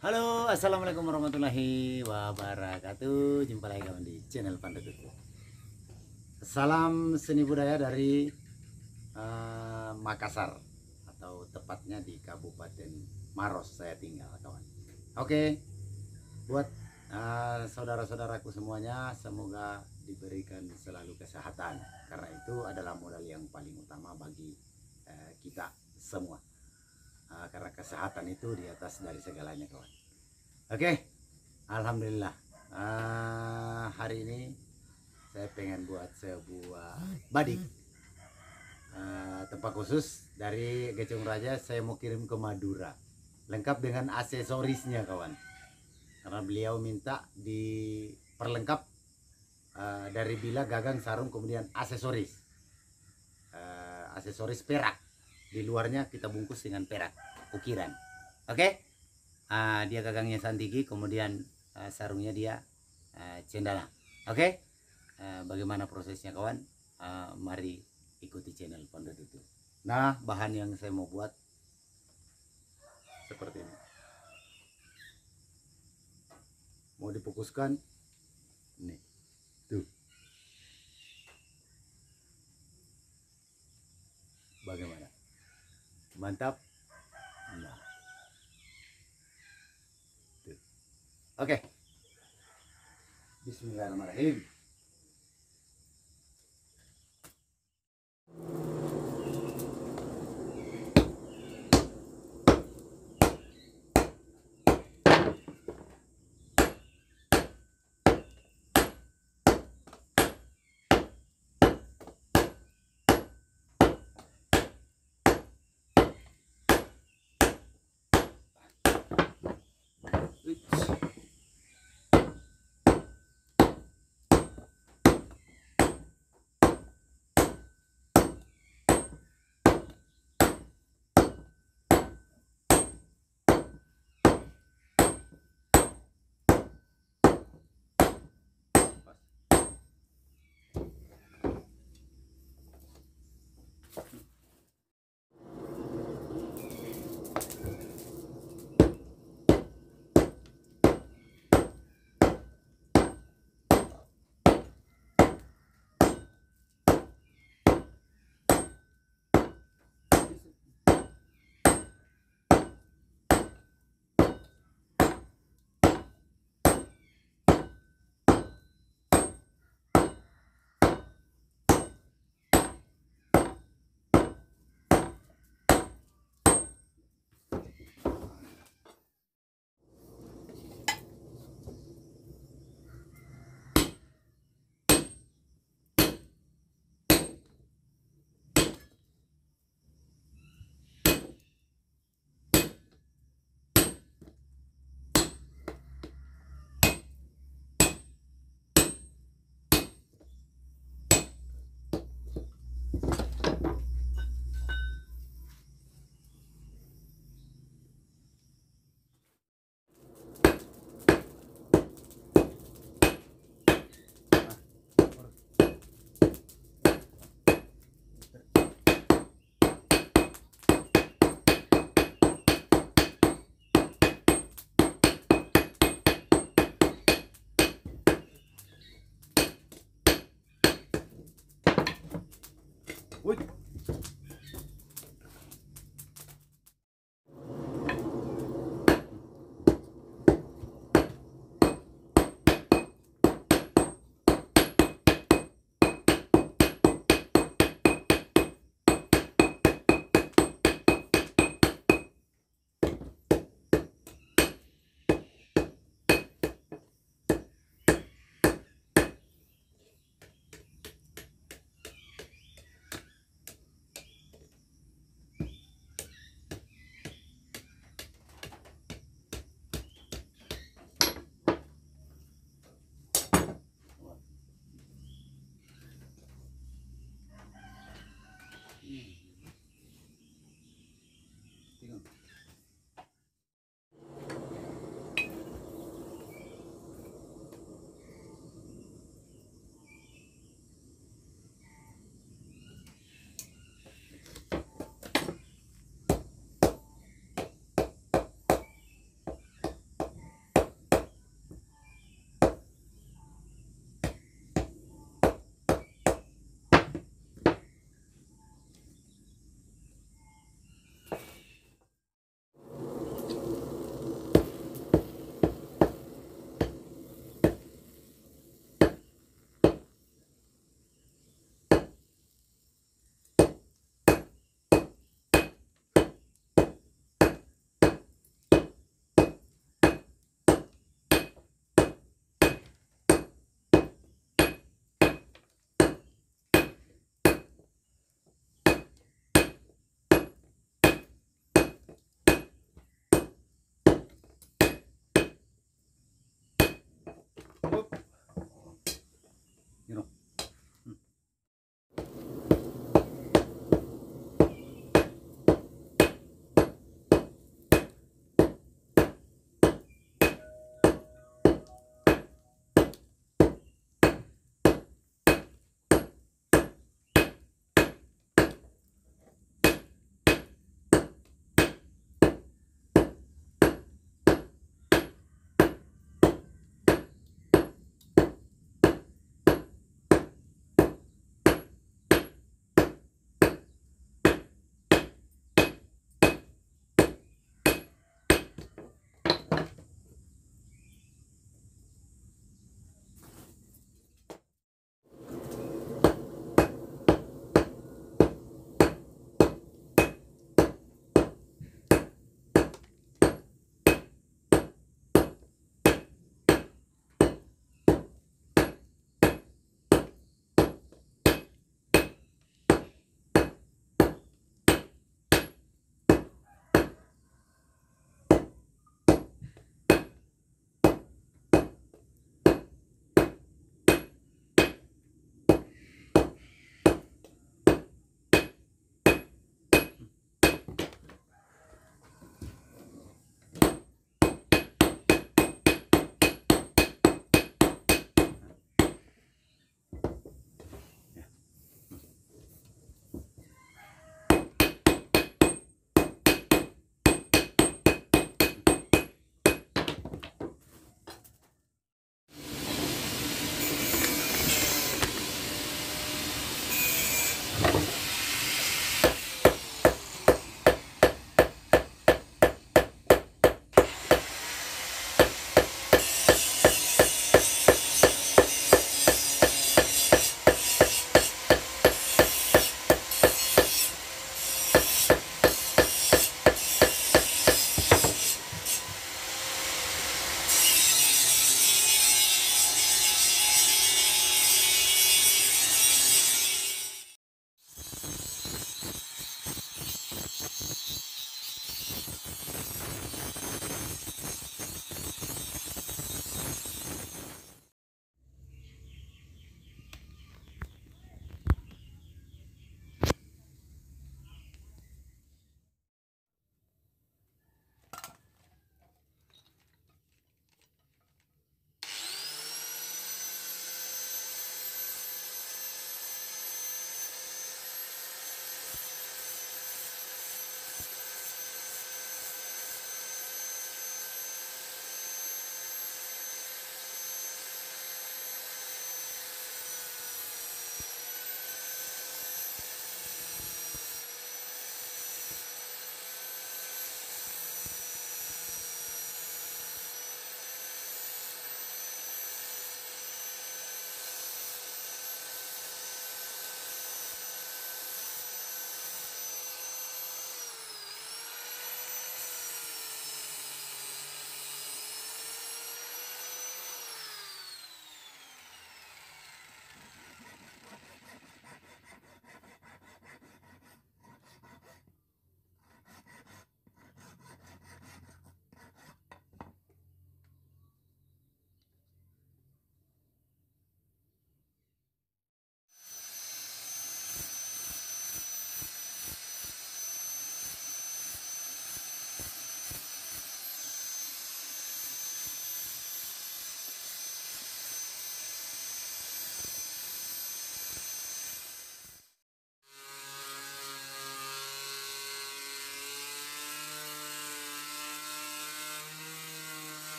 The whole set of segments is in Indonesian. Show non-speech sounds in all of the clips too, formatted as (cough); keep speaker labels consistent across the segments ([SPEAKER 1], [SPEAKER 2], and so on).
[SPEAKER 1] Halo, assalamualaikum warahmatullahi wabarakatuh. Jumpa lagi kawan di channel Pandakuku. Salam seni budaya dari uh, Makassar atau tepatnya di Kabupaten Maros saya tinggal kawan. Oke, buat uh, saudara-saudaraku semuanya semoga diberikan selalu kesehatan karena itu adalah modal yang paling utama bagi uh, kita semua uh, karena kesehatan itu di atas dari segalanya kawan oke okay. alhamdulillah uh, hari ini saya pengen buat sebuah badik uh, ah, tempat khusus dari Gecung Raja saya mau kirim ke Madura lengkap dengan aksesorisnya kawan karena beliau minta diperlengkap uh, dari bila gagang sarung kemudian aksesoris uh, aksesoris perak di luarnya kita bungkus dengan perak ukiran oke okay? uh, dia gagangnya santigi kemudian uh, sarungnya dia uh, cendana oke okay? uh, bagaimana prosesnya kawan uh, mari ikuti channel pondok itu
[SPEAKER 2] nah bahan
[SPEAKER 1] yang saya mau buat seperti ini mau dipukuskan nih tuh bagaimana mantap nah. oke okay. Bismillahirrahmanirrahim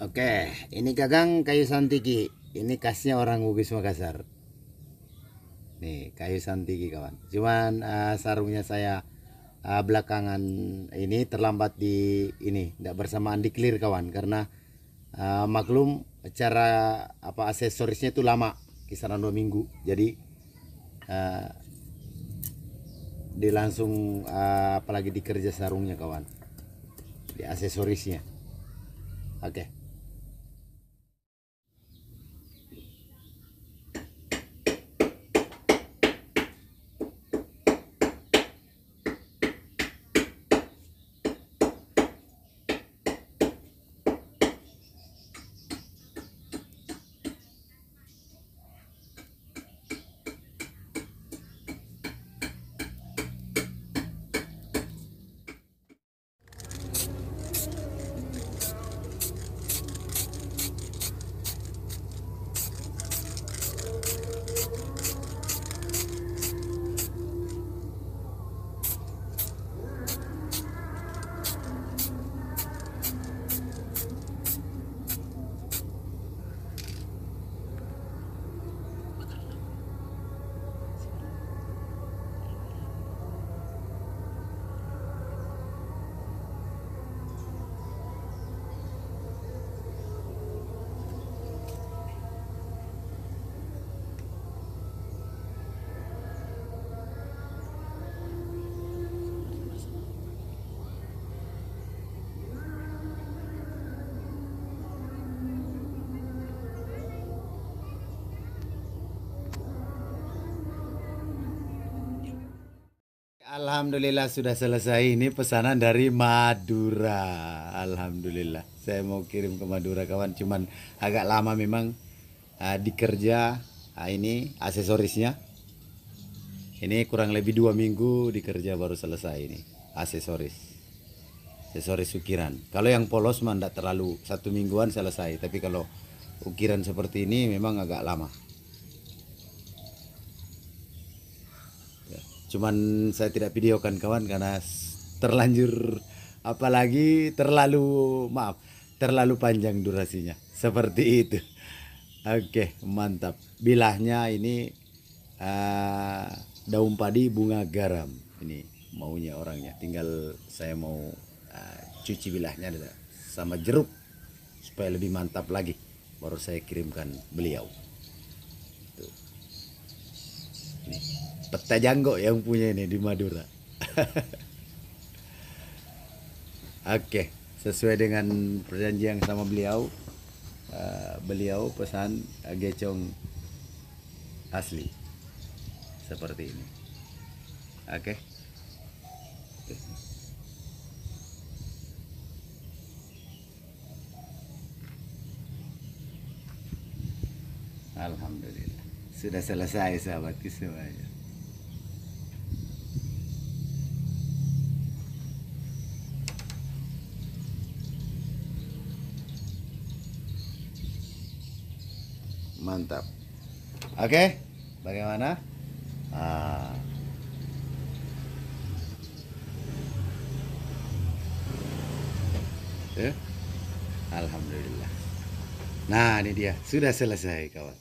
[SPEAKER 1] Oke, ini gagang kayu santigi. Ini khasnya orang Bugis Makassar. Nih, kayu santigi kawan. Cuman uh, sarungnya saya uh, belakangan ini terlambat di ini, tidak bersamaan di clear kawan karena uh, maklum cara apa aksesorisnya itu lama, kisaran dua minggu. Jadi uh, di langsung uh, apalagi dikerja sarungnya kawan di aksesorisnya oke okay. Alhamdulillah sudah selesai ini pesanan dari Madura. Alhamdulillah. Saya mau kirim ke Madura kawan cuman agak lama memang uh, eh, dikerja uh, eh, ini aksesorisnya. Ini kurang lebih dua minggu dikerja baru selesai ini aksesoris. Aksesoris ukiran. Kalau yang polos mah tidak terlalu satu mingguan selesai. Tapi kalau ukiran seperti ini memang agak lama. cuman saya tidak videokan kawan karena terlanjur apalagi terlalu maaf terlalu panjang durasinya seperti itu oke mantap bilahnya ini uh, daun padi bunga garam ini maunya orangnya tinggal saya mau uh, cuci bilahnya sama jeruk supaya lebih mantap lagi baru saya kirimkan beliau Peta Janggo yang punya ini di Madura. (laughs) Oke, okay. sesuai dengan perjanjian sama beliau, uh, beliau pesan uh, gecong asli seperti ini. Oke. Okay. Alhamdulillah sudah selesai sahabatku semuanya. mantap oke okay? bagaimana ah. eh? alhamdulillah nah ini dia sudah selesai kawan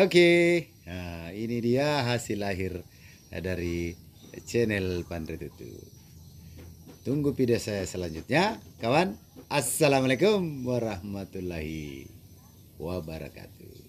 [SPEAKER 1] oke okay. nah, ini dia hasil lahir dari channel Pandre Tutu Tunggu video saya selanjutnya, kawan. Assalamualaikum warahmatullahi wabarakatuh.